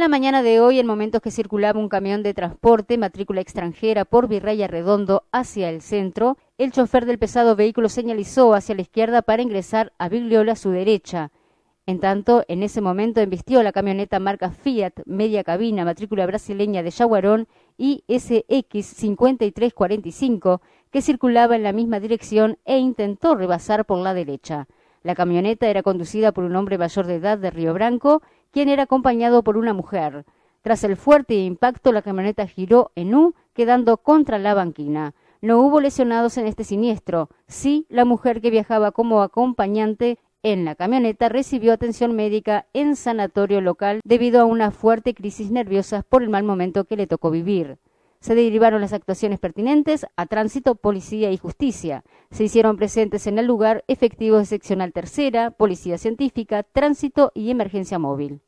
la mañana de hoy, en momentos que circulaba un camión de transporte, matrícula extranjera, por Virrey Redondo hacia el centro, el chofer del pesado vehículo señalizó hacia la izquierda para ingresar a Bigliola a su derecha. En tanto, en ese momento embistió la camioneta marca Fiat, media cabina, matrícula brasileña de Jaguarón y SX5345, que circulaba en la misma dirección e intentó rebasar por la derecha. La camioneta era conducida por un hombre mayor de edad de Río Branco quien era acompañado por una mujer. Tras el fuerte impacto, la camioneta giró en U, quedando contra la banquina. No hubo lesionados en este siniestro. Sí, la mujer que viajaba como acompañante en la camioneta recibió atención médica en sanatorio local debido a una fuerte crisis nerviosa por el mal momento que le tocó vivir. Se derivaron las actuaciones pertinentes a tránsito, policía y justicia. Se hicieron presentes en el lugar efectivos de seccional tercera, policía científica, tránsito y emergencia móvil.